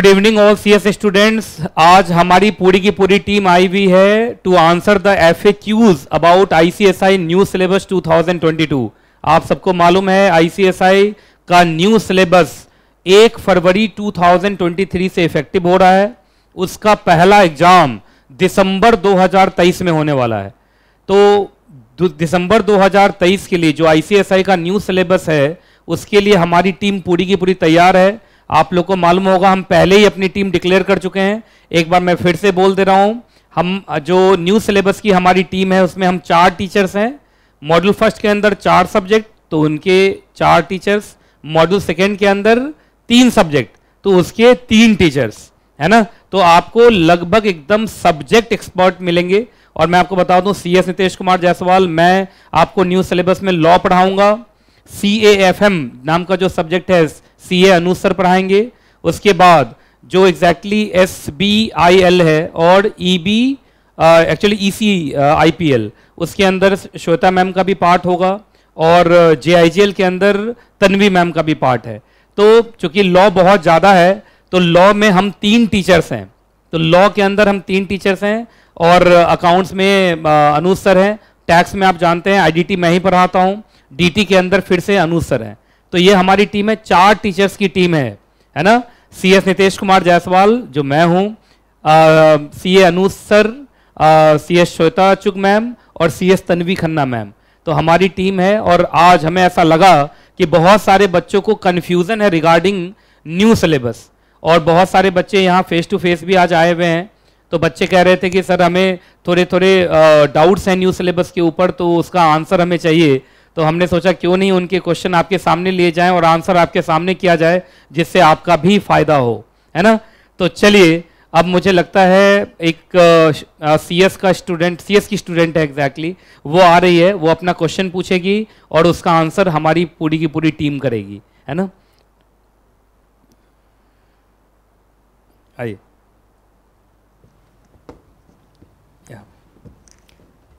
Good evening all C S students आज हमारी पूरी की पूरी टीम आई हुई है to answer the F A Qs about ICSI new syllabus 2022 आप सबको मालूम है आईसीएसआई का न्यू सिलेबस 1 फरवरी 2023 से इफेक्टिव हो रहा है उसका पहला एग्जाम दिसंबर 2023 में होने वाला है तो दिसंबर 2023 के लिए जो आईसीएसआई का न्यू सिलेबस है उसके लिए हमारी टीम पूरी की पूरी तैयार है आप लोग को मालूम होगा हम पहले ही अपनी टीम डिक्लेयर कर चुके हैं एक बार मैं फिर से बोल दे रहा हूँ हम जो न्यू सिलेबस की हमारी टीम है उसमें हम चार टीचर्स हैं मॉड्यूल फर्स्ट के अंदर चार सब्जेक्ट तो उनके चार टीचर्स मॉडल सेकेंड के अंदर तीन सब्जेक्ट तो उसके तीन टीचर्स है ना तो आपको लगभग एकदम सब्जेक्ट एक्सपर्ट मिलेंगे और मैं आपको बता दूं सी एस नीतीश कुमार जायसवाल मैं आपको न्यू सिलेबस में लॉ पढ़ाऊंगा सी ए एफ एम नाम का जो सब्जेक्ट है सी ए अनुसर सर पढ़ाएंगे उसके बाद जो exactly S B I L है और E B actually E C I P L उसके अंदर श्वेता मैम का भी पार्ट होगा और जे आई जी एल के अंदर तन्वी मैम का भी पार्ट है तो चूंकि लॉ बहुत ज़्यादा है तो लॉ में हम तीन टीचर्स हैं तो लॉ के अंदर हम तीन टीचर्स हैं और अकाउंट्स में अनुसर हैं टैक्स में आप जानते हैं आईडीटी मैं ही पढ़ाता हूँ डीटी के अंदर फिर से अनुज सर हैं तो ये हमारी टीम है चार टीचर्स की टीम है है ना सी एस नितेश कुमार जायसवाल जो मैं हूँ C A Anuj sir C S Shweta Chugh ma'am और C S Tanvi Khanna ma'am तो हमारी टीम है और आज हमें ऐसा लगा कि बहुत सारे बच्चों को कन्फ्यूज़न है रिगार्डिंग न्यू सिलेबस और बहुत सारे बच्चे यहाँ फेस टू फेस भी आज आए हुए हैं तो बच्चे कह रहे थे कि सर हमें थोड़े थोड़े डाउट्स हैं न्यू सिलेबस के ऊपर तो उसका आंसर हमें चाहिए तो हमने सोचा क्यों नहीं उनके क्वेश्चन आपके सामने लिए जाएं और आंसर आपके सामने किया जाए जिससे आपका भी फायदा हो है ना तो चलिए अब मुझे लगता है एक सी एस का स्टूडेंट सीएस की स्टूडेंट है एग्जैक्टली exactly, वो आ रही है वो अपना क्वेश्चन पूछेगी और उसका आंसर हमारी पूरी की पूरी टीम करेगी है ना आइए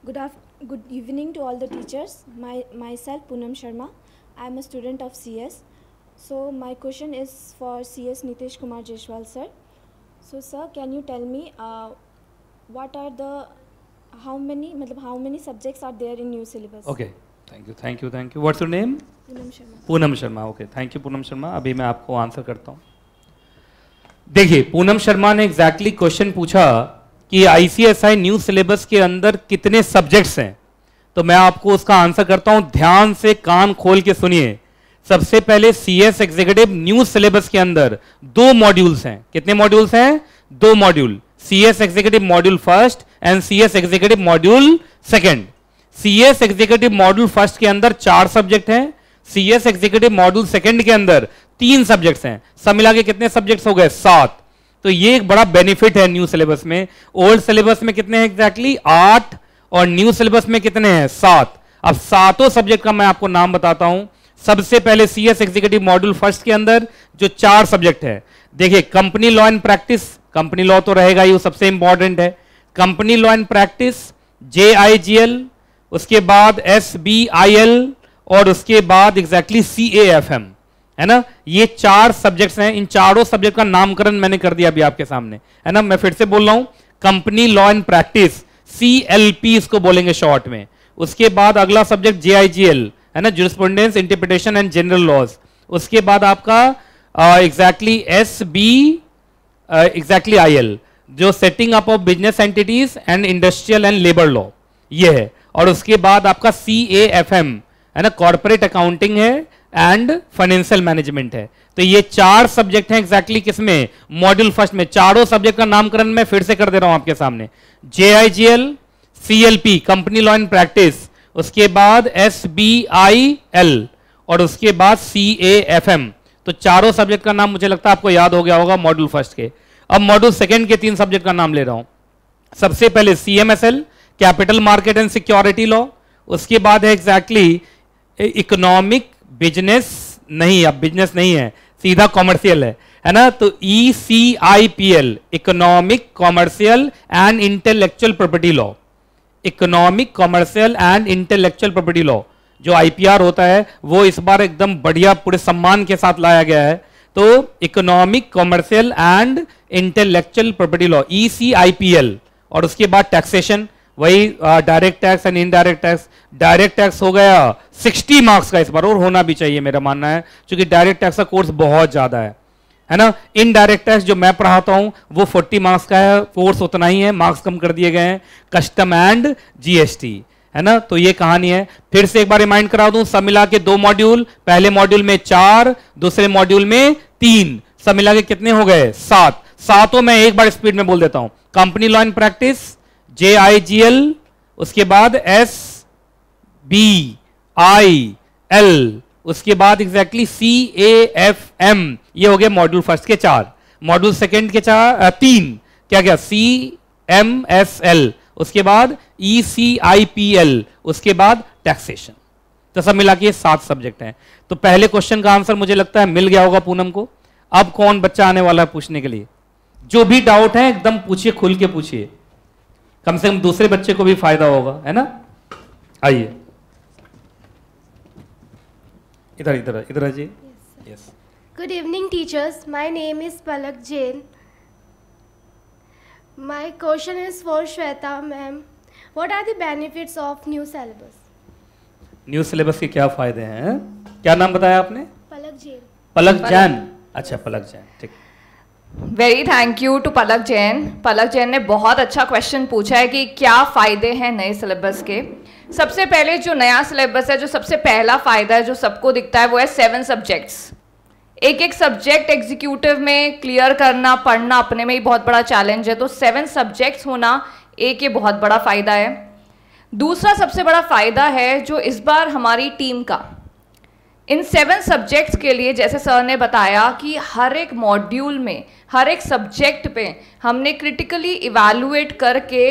good after good evening to all the teachers. My myself Poonam Sharma. I am a student of CS. So my question is for CS Nitesh Kumar Jaiswal sir. So sir, can you tell me uh, what are the how many मतलब how many subjects are there in new syllabus? Okay. Thank you thank you thank you what's your name Poonam Sharma Poonam Sharma okay thank you Poonam Sharma अभी मैं आपको answer करता हूँ देखिए पूनम शर्मा ने exactly exactly question पूछा कि आईसीएसआई न्यू सिलेबस के अंदर कितने सब्जेक्ट्स हैं तो मैं आपको उसका आंसर करता हूं ध्यान से कान खोल के सुनिए सबसे पहले C S executive new syllabus के अंदर दो मॉड्यूल्स हैं कितने मॉड्यूल्स हैं दो module C S executive module first and C S executive module second C S executive module first के अंदर चार सब्जेक्ट हैं C S executive module second के अंदर तीन सब्जेक्ट्स हैं सब मिला के कितने सब्जेक्ट्स हो गए सात तो ये एक बड़ा बेनिफिट है न्यू सिलेबस में ओल्ड सिलेबस में कितने हैं एग्जैक्टली exactly? आठ और न्यू सिलेबस में कितने हैं सात अब सातों सब्जेक्ट का मैं आपको नाम बताता हूं सबसे पहले C S executive module first के अंदर जो चार सब्जेक्ट है देखिए company law and practice company law तो रहेगा ही वो सबसे इंपॉर्टेंट है company law and practice J I G L उसके बाद एस बी आई एल और उसके बाद exactly C A F M है ना ये चार सब्जेक्ट्स हैं इन चारों सब्जेक्ट का नामकरण मैंने कर दिया अभी आपके सामने है ना मैं फिर से बोल रहा हूं company law and practice C L P इसको बोलेंगे शॉर्ट में उसके बाद अगला subject J I G L है ना jurisprudence interpretation and general laws उसके बाद आपका exactly S B exactly I L जो setting up of business entities and industrial and labour law ये है और उसके बाद आपका सी ए एफ एम है ना कॉर्पोरेट अकाउंटिंग है एंड फाइनेंशियल मैनेजमेंट है तो ये चार सब्जेक्ट हैं एग्जैक्टली exactly किसमें मॉड्यूल फर्स्ट में चारों सब्जेक्ट का नामकरण मैं फिर से कर दे रहा हूं आपके सामने J I G L C L P company law and practice उसके बाद एस बी आई एल और उसके बाद सी ए एफ एम तो चारों सब्जेक्ट का नाम मुझे लगता है आपको याद हो गया होगा मॉड्यूल फर्स्ट के अब मॉड्यूल सेकेंड के तीन सब्जेक्ट का नाम ले रहा हूं सबसे पहले C M S L capital market and security law उसके बाद है एग्जैक्टली इकोनॉमिक बिजनेस नहीं अब बिजनेस नहीं है सीधा कॉमर्शियल है है ना तो E C I P L economic commercial and intellectual property law economic commercial and intellectual property law जो आईपीआर होता है वो इस बार एकदम बढ़िया पूरे सम्मान के साथ लाया गया है तो economic commercial and intellectual property law E C I P L और उसके बाद टैक्सेशन वही direct tax and indirect tax direct tax हो गया 60 मार्क्स का इस बार और होना भी चाहिए मेरा मानना है क्योंकि डायरेक्ट टैक्स का कोर्स बहुत ज़्यादा है है ना इनडायरेक्ट टैक्स जो मैं पढ़ाता हूं वो 40 मार्क्स का है कोर्स उतना ही है मार्क्स कम कर दिए गए हैं कस्टम एंड जीएसटी है ना तो ये कहानी है फिर से एक बार रिमाइंड करा दू सब मिला के दो मॉड्यूल पहले मॉड्यूल में चार दूसरे मॉड्यूल में तीन सब मिला के कितने हो गए सात सातों में एक बार स्पीड में बोल देता हूं company law in practice J I G L उसके बाद एस बी आई एल उसके बाद exactly C A F M ये हो गए मॉड्यूल फर्स्ट के चार मॉड्यूल सेकेंड के चार तीन क्या क्या सी एम एस एल उसके बाद ई सी आई पी एल उसके बाद टैक्सेशन तो सब मिला के सात सब्जेक्ट हैं तो पहले क्वेश्चन का आंसर मुझे लगता है मिल गया होगा पूनम को अब कौन बच्चा आने वाला है पूछने के लिए जो भी डाउट है एकदम पूछिए खुल के पूछिए कम से कम दूसरे बच्चे को भी फायदा होगा है ना आइए इधर इधर इधर जी yes good evening teachers my name is Palak Jain my question is for Shweta ma'am what are the benefits of new syllabus new syllabus के क्या फायदे हैं क्या नाम बताया आपने पलक जैन पलक जैन अच्छा पलक जैन ठीक very thank you to Palak Jain Palak Jain ने बहुत अच्छा क्वेश्चन पूछा है कि क्या फ़ायदे हैं नए सिलेबस के सबसे पहले जो नया सिलेबस है जो सबसे पहला फ़ायदा है जो सबको दिखता है वो है सेवन सब्जेक्ट्स एक एक सब्जेक्ट एग्जीक्यूटिव में क्लियर करना पढ़ना अपने में ही बहुत बड़ा चैलेंज है तो सेवन सब्जेक्ट्स होना एक ये बहुत बड़ा फ़ायदा है दूसरा सबसे बड़ा फ़ायदा है जो इस बार हमारी टीम का इन सेवन सब्जेक्ट्स के लिए जैसे सर ने बताया कि हर एक मॉड्यूल में हर एक सब्जेक्ट पे हमने क्रिटिकली इवेलुएट करके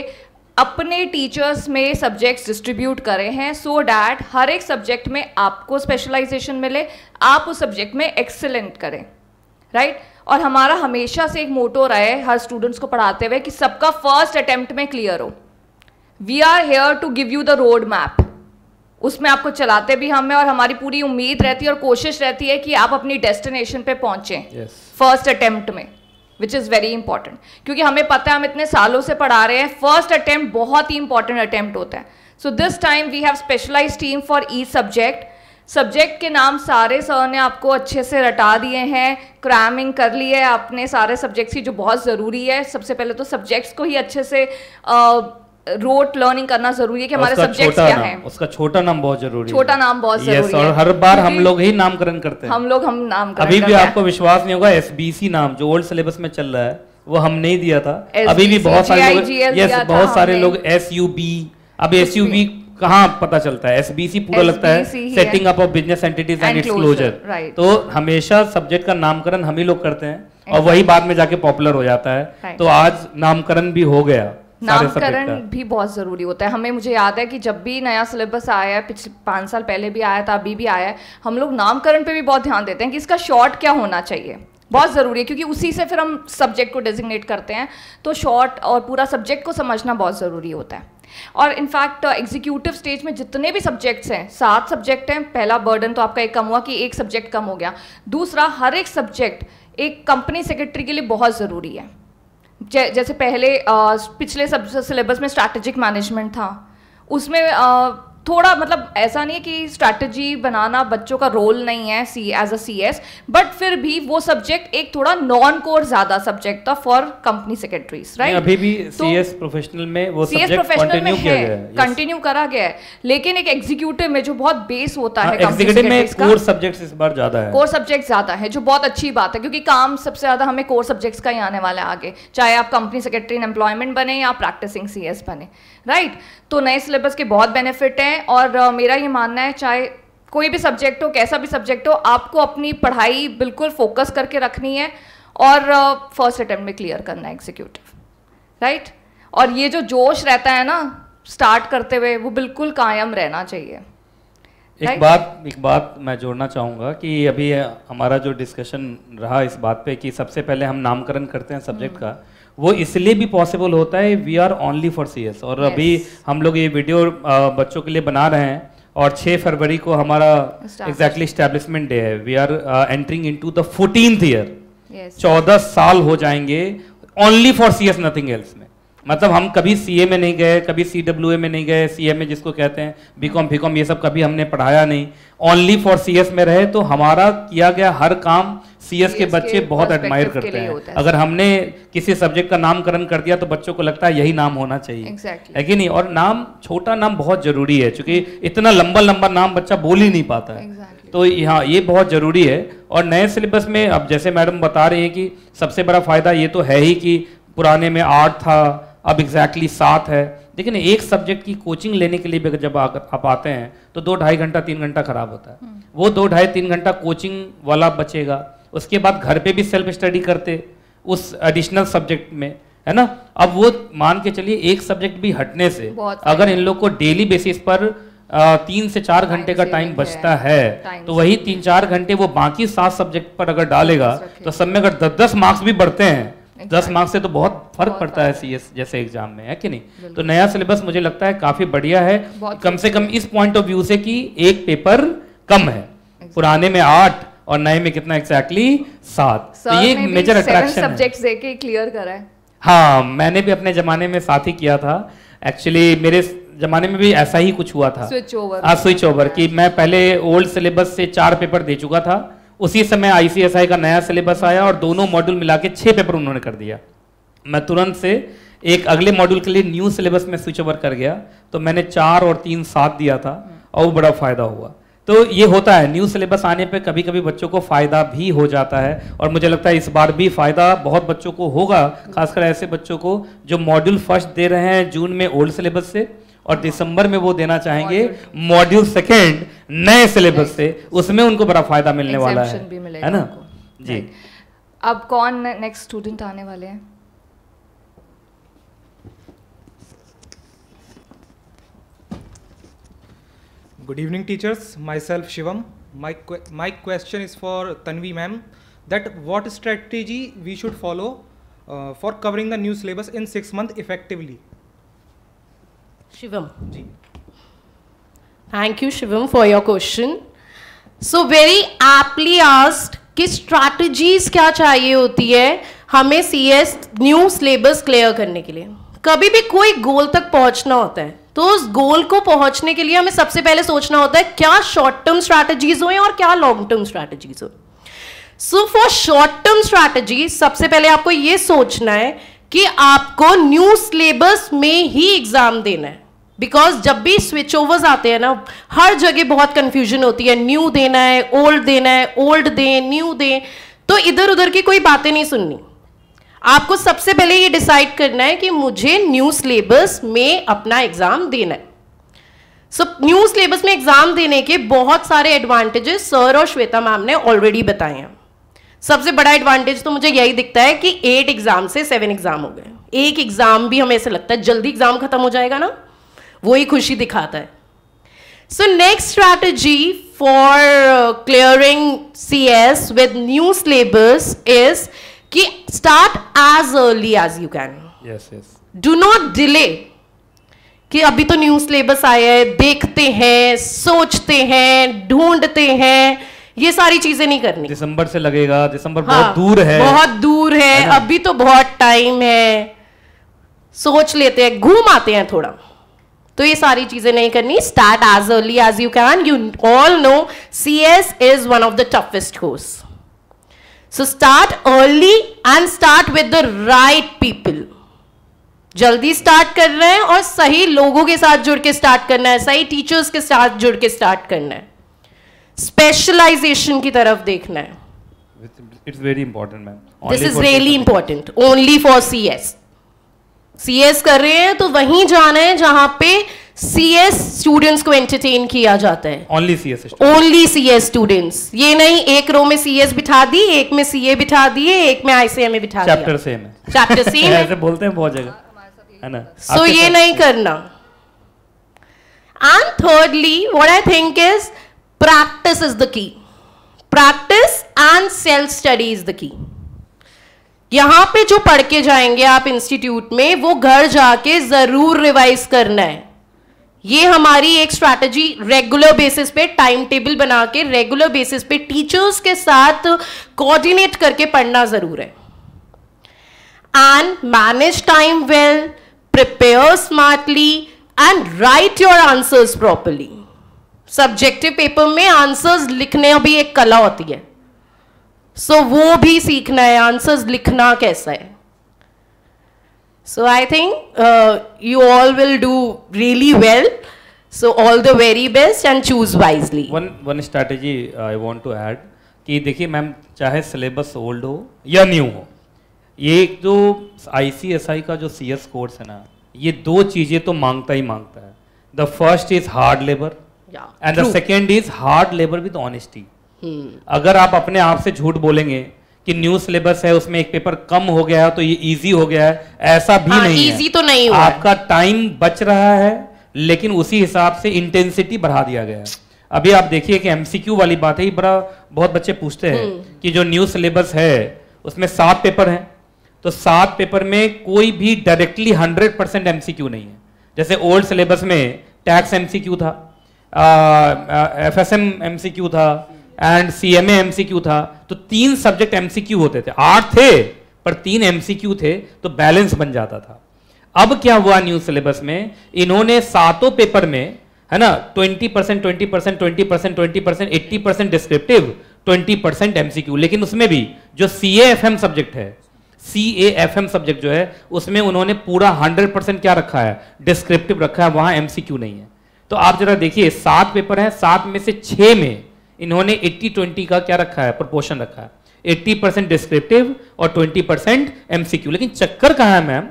अपने टीचर्स में सब्जेक्ट्स डिस्ट्रीब्यूट करे हैं सो so डैट हर एक सब्जेक्ट में आपको स्पेशलाइजेशन मिले आप उस सब्जेक्ट में एक्सेलेंट करें राइट right? और हमारा हमेशा से एक मोटो रहा है हर स्टूडेंट्स को पढ़ाते हुए कि सबका फर्स्ट अटेम्प्ट में क्लियर हो we are here to give you the road map उसमें आपको चलाते भी हमें और हमारी पूरी उम्मीद रहती है और कोशिश रहती है कि आप अपनी डेस्टिनेशन पे पहुंचें फर्स्ट अटेम्प्ट में विच इज़ वेरी इंपॉर्टेंट क्योंकि हमें पता है हम इतने सालों से पढ़ा रहे हैं फर्स्ट अटैम्प्ट बहुत ही इंपॉर्टेंट अटैम्प्ट होता है so this time we have specialise team for each subject subject के नाम सारे सर ने आपको अच्छे से रटा दिए हैं क्रैमिंग कर ली है आपने सारे सब्जेक्ट्स की जो बहुत ज़रूरी है सबसे पहले तो सब्जेक्ट्स को ही अच्छे से uh, रोट लर्निंग करना जरूरी है कि हमारे सब्जेक्ट क्या है उसका छोटा नाम बहुत जरूरी छोटा नाम बहुत जरूरी है और हर बार हम लोग ही नामकरण करते हैं हम लोग हम नाम अभी भी आपको विश्वास नहीं होगा एसबीसी नाम जो ओल्ड सिलेबस में चल रहा है वो हमने ही दिया था अभी भी बहुत सारे लोग यस बहुत सारे लोग एस यू बी अब एस यू बी कहाँ पता चलता है एसबीसी पूरा लगता है setting up of business entities and it's closure तो हमेशा सब्जेक्ट का नामकरण हम ही लोग करते हैं और वही बाद में जाके पॉपुलर हो जाता है तो आज नामकरण भी हो गया नामकरण भी बहुत ज़रूरी होता है हमें मुझे याद है कि जब भी नया सिलेबस आया है पिछले पाँच साल पहले भी आया था अभी भी आया है हम लोग नामकरण पे भी बहुत ध्यान देते हैं कि इसका शॉर्ट क्या होना चाहिए बहुत ज़रूरी है क्योंकि उसी से फिर हम सब्जेक्ट को डेजिग्नेट करते हैं तो शॉर्ट और पूरा सब्जेक्ट को समझना बहुत ज़रूरी होता है और इनफैक्ट एग्जीक्यूटिव स्टेज में जितने भी सब्जेक्ट्स हैं सात सब्जेक्ट हैं पहला बर्डन तो आपका एक कम हुआ कि एक सब्जेक्ट कम हो गया दूसरा हर एक सब्जेक्ट एक कंपनी सेक्रेटरी के लिए बहुत ज़रूरी है जै, जैसे पहले आ, पिछले सब सिलेबस में स्ट्रैटेजिक मैनेजमेंट था उसमें थोड़ा मतलब ऐसा नहीं है कि स्ट्रैटेजी बनाना बच्चों का रोल नहीं है C as a C S but फिर भी वो सब्जेक्ट एक थोड़ा नॉन कोर ज्यादा सब्जेक्ट था फॉर कंपनी सेक्रेटरीज राइट अभी भी प्रोफेशनल तो में वो एस प्रोफेशनल में है कंटिन्यू करा गया है लेकिन एक एग्जीक्यूटिव में जो बहुत बेस होता है हाँ, कोर इस बार ज्यादा है कोर सब्जेक्ट ज्यादा है जो बहुत अच्छी बात है क्योंकि काम सबसे ज्यादा हमें कोर सब्जेक्ट्स का ही आने वाला है आगे चाहे आप कंपनी सेक्रेटरी इन एम्प्लॉयमेंट बने या प्रैक्टिसिंग एस बने राइट right? तो नए सिलेबस के बहुत बेनिफिट हैं और uh, मेरा ये मानना है चाहे कोई भी सब्जेक्ट हो कैसा भी सब्जेक्ट हो आपको अपनी पढ़ाई बिल्कुल फोकस करके रखनी है और फर्स्ट अटेम्प्ट अटैम्प्ट में क्लियर करना है एग्जीक्यूटिव राइट right? और ये जो जोश रहता है ना स्टार्ट करते हुए वो बिल्कुल कायम रहना चाहिए एक right? बात एक बात मैं जोड़ना चाहूँगा कि अभी uh, हमारा जो डिस्कशन रहा इस बात पे कि सबसे पहले हम नामकरण करते हैं सब्जेक्ट हम्म। का वो इसलिए भी पॉसिबल होता है we are only for C S और yes. अभी हम लोग ये वीडियो बच्चों के लिए बना रहे हैं और 6 फरवरी को हमारा एग्जैक्टली स्टैब्लिशमेंट डे है we are entering into the fourteen year चौदह साल हो जाएंगे only for C S nothing else में मतलब हम कभी सी में नहीं गए कभी सी में नहीं गए सी में जिसको कहते हैं बी कॉम बी ये सब कभी हमने पढ़ाया नहीं ओनली फॉर सी में रहे तो हमारा किया गया हर काम सीएस के बच्चे बहुत एडमायर करते हैं है। अगर हमने किसी सब्जेक्ट का नामकरण कर दिया तो बच्चों को लगता है यही नाम होना चाहिए exactly. है कि नहीं और नाम छोटा नाम बहुत जरूरी है क्योंकि इतना लंबा लंबा नाम बच्चा बोल ही नहीं पाता है exactly. तो यहाँ ये बहुत जरूरी है और नए सिलेबस में अब जैसे मैडम बता रही है कि सबसे बड़ा फायदा ये तो है ही कि पुराने में आठ था अब एग्जैक्टली सात है लेकिन एक सब्जेक्ट की कोचिंग लेने के लिए भी जब आप आते हैं तो दो ढाई घंटा तीन घंटा खराब होता है हम्म। वो दो ढाई तीन घंटा कोचिंग वाला बचेगा उसके बाद घर पे भी सेल्फ स्टडी करते उस एडिशनल सब्जेक्ट में है ना अब वो मान के चलिए एक सब्जेक्ट भी हटने से अगर इन लोग को डेली बेसिस पर आ, तीन से चार घंटे का टाइम बचता है, है तो वही तीन चार घंटे वो बाकी सात सब्जेक्ट पर अगर डालेगा तो सब में अगर दस दस मार्क्स भी बढ़ते हैं दस मार्क्स से तो बहुत फर्क पड़ता है सीएस जैसे एग्जाम में है कि नहीं तो नया सिलेबस मुझे लगता है काफी बढ़िया है कम से कम इस पॉइंट ऑफ व्यू से कि एक पेपर कम है पुराने में आठ और नए में कितना एक्सैक्टली सात तो ये मेजर अट्रैक्शन सब्जेक्ट्स दे क्लियर करा है हाँ मैंने भी अपने जमाने में साथ ही किया था एक्चुअली मेरे जमाने में भी ऐसा ही कुछ हुआ था स्विच ओवर हाँ स्विच ओवर कि हाँ। मैं पहले ओल्ड सिलेबस से चार पेपर दे चुका था उसी समय आईसीएसआई का नया सिलेबस आया और दोनों मॉड्यूल मिला के छः पेपर उन्होंने कर दिया मैं तुरंत से एक अगले मॉड्यूल के लिए न्यू सिलेबस में स्विच ओवर कर गया तो मैंने चार और तीन सात दिया था और बड़ा फायदा हुआ तो ये होता है न्यू सिलेबस आने पे कभी कभी बच्चों को फ़ायदा भी हो जाता है और मुझे लगता है इस बार भी फ़ायदा बहुत बच्चों को होगा खासकर ऐसे बच्चों को जो मॉड्यूल फर्स्ट दे रहे हैं जून में ओल्ड सिलेबस से और दिसंबर में वो देना चाहेंगे मॉड्यूल सेकेंड नए सिलेबस से उसमें उनको बड़ा फ़ायदा मिलने वाला है है ना जी अब कौन नेक्स्ट स्टूडेंट आने वाले हैं good evening teachers myself Shivam my my question is for Tanvi ma'am that what strategy we should follow for covering the new syllabus in six month effectively Shivam ji thank you Shivam for your question so very aptly asked की strategies क्या चाहिए होती है हमें C S new syllabus clear करने के लिए कभी भी कोई गोल तक पहुंचना होता है तो उस गोल को पहुंचने के लिए हमें सबसे पहले सोचना होता है क्या शॉर्ट टर्म स्ट्रैटेजीज हो और क्या लॉन्ग टर्म स्ट्रैटेजीज होए so for short term strategy सबसे पहले आपको यह सोचना है कि आपको न्यू सिलेबस में ही एग्जाम देना है बिकॉज जब भी स्विच ओवर्स आते हैं ना हर जगह बहुत कंफ्यूजन होती है न्यू देना है ओल्ड देना है ओल्ड दें न्यू दें तो इधर उधर की कोई बातें नहीं सुननी आपको सबसे पहले ये डिसाइड करना है कि मुझे न्यू सिलेबस में अपना एग्जाम देना है सो न्यू सिलेबस में एग्जाम देने के बहुत सारे एडवांटेजेस सर और श्वेता मैम ने ऑलरेडी बताए हैं सबसे बड़ा एडवांटेज तो मुझे यही दिखता है कि एट एग्जाम से सेवन एग्जाम हो गए एक एग्जाम भी हमें ऐसा लगता है जल्दी एग्जाम खत्म हो जाएगा ना वो ही खुशी दिखाता है so next strategy for clearing C S with new syllabus is कि start as early as you can do not delay कि अभी तो न्यू सिलेबस आया है देखते हैं सोचते हैं ढूंढते हैं ये सारी चीजें नहीं करनी दिसंबर से लगेगा दिसंबर हाँ, बहुत दूर है बहुत दूर है अभी तो बहुत टाइम है सोच लेते हैं घूम आते हैं थोड़ा तो ये सारी चीजें नहीं करनी start as early as you can you all know C S is one of the toughest course so start early and start with the right people जल्दी स्टार्ट कर रहे हैं और सही लोगों के साथ जुड़ के स्टार्ट करना है सही टीचर्स के साथ जुड़ के स्टार्ट करना है स्पेशलाइजेशन की तरफ देखना है it's very important ma'am this is really important only for C S C S कर रहे हैं तो वहीं जाना है जहां पे सी एस स्टूडेंट्स को एंटरटेन किया जाता है only C S only C S students ये नहीं एक रो में सी एस बिठा दी एक में सी ए बिठा दिए एक में आईसीएम में बिठा चैप्टर सेम है चैप्टर सेम ऐसे बोलते हैं बहुत जगह है ना सो ये नहीं करना and thirdly what I think is practice is the key practice and self study is the key यहां पे जो पढ़ के जाएंगे आप इंस्टीट्यूट में वो घर जाके जरूर रिवाइज करना है ये हमारी एक स्ट्रैटेजी रेगुलर बेसिस पे टाइम टेबल बना के रेगुलर बेसिस पे टीचर्स के साथ कोऑर्डिनेट करके पढ़ना ज़रूर है and manage time well prepare smartly and write your answers properly subjective paper में आंसर्स लिखने भी एक कला होती है सो so, वो भी सीखना है आंसर्स लिखना कैसा है So I think uh, you all will do really well. So all the very best and choose wisely. One one strategy uh, I want to add कि देखिए मैम चाहे सिलेबस ओल्ड हो या न्यू हो ये जो आईसीएसआई का जो सी एस कोर्स है ना ये दो चीज़ें तो मांगता ही मांगता है the first is hard labour and the second is hard labour with honesty अगर आप अपने आप से झूठ बोलेंगे कि न्यू सिलेबस है उसमें एक पेपर कम हो गया है तो ये इजी हो गया है ऐसा भी हाँ, नहीं इजी तो नहीं हुआ आपका टाइम बच रहा है लेकिन उसी हिसाब से इंटेंसिटी बढ़ा दिया गया है अभी आप देखिए कि एमसीक्यू वाली बात है बड़ा बहुत बच्चे पूछते हैं हम्म। कि जो न्यू सिलेबस है उसमें सात पेपर हैं तो सात पेपर में कोई भी डायरेक्टली हंड्रेड परसेंट एमसीक्यू नहीं है जैसे ओल्ड सिलेबस में टैक्स एमसीक्यू था एफ एस एम एमसीक्यू था एंड सी एम एमसीक्यू था तो तीन सब्जेक्ट एमसीक्यू होते थे आठ थे पर तीन एमसीक्यू थे तो बैलेंस बन जाता था अब क्या हुआ न्यू सिलेबस में इन्होंने सातों पेपर में है ना 20 percent twenty percent twenty percent twenty percent eighty percent descriptive twenty percent MCQ लेकिन उसमें भी जो सी एफ एम सब्जेक्ट है C A F M subject जो है उसमें उन्होंने पूरा हंड्रेड परसेंट क्या रखा है डिस्क्रिप्टिव रखा है वहां एमसीक्यू नहीं है तो आप जरा देखिए सात पेपर है सात में से छह में इन्होंने 80-20 का क्या रखा है प्रपोर्शन रखा है 80 परसेंट डिस्क्रिप्टिव और 20 परसेंट एमसीक्यू लेकिन चक्कर कहाँ है मैम